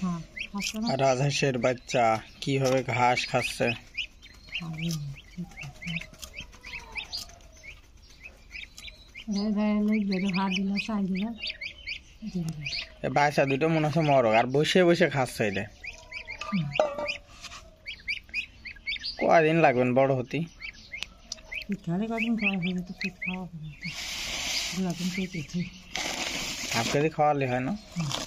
হ্যাঁ, রাজহাঁসের বাচ্চা কিভাবে ঘাস খাচ্ছে বাসা দুটো মনে হচ্ছে মরক আর বসে বসে খাচ্ছে এটা কদিন লাগবেন বড় হতে আপনাদের খাওয়ালে হয় না হ্যাঁ।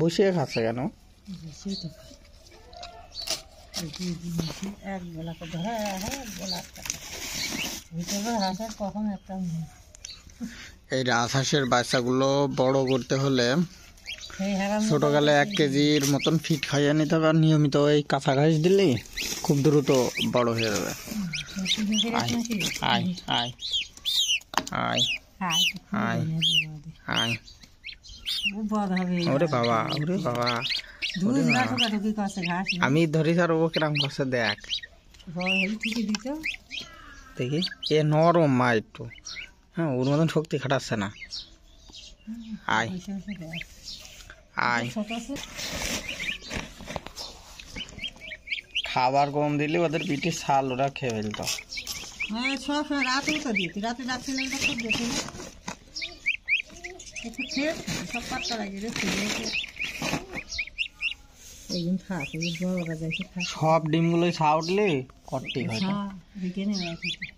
বসিয়ে খাচ্ছে কেন হাঁসের হ্যাঁ, এই রাজহাঁসের বাচ্চাগুলো বড় করতে হলে ছোটকালে এক কেজির মতন ফিট খাইয়ে নিতে হবে আর নিয়মিত এই কাঁচা ঘাস দিলে খুব দ্রুত বড় হয়ে যাবে আয় আয় আয় আয় আয় আয় ওরে বাবা ওরে বাবা আমি ধরি আর ও কেরাম করছে দেখ দেখি এ নরম মা একটু হ্যাঁ ওর মতন শক্তি খাটাচ্ছে না আয় আয় খাবার কম দিলে ওদের পিঠে শাল ওরা খেয়ে ফেলতো হ্যাঁ সব রাতেও তো দিত রাতে সব পাতা লাগিয়ে রেখে করতে হয়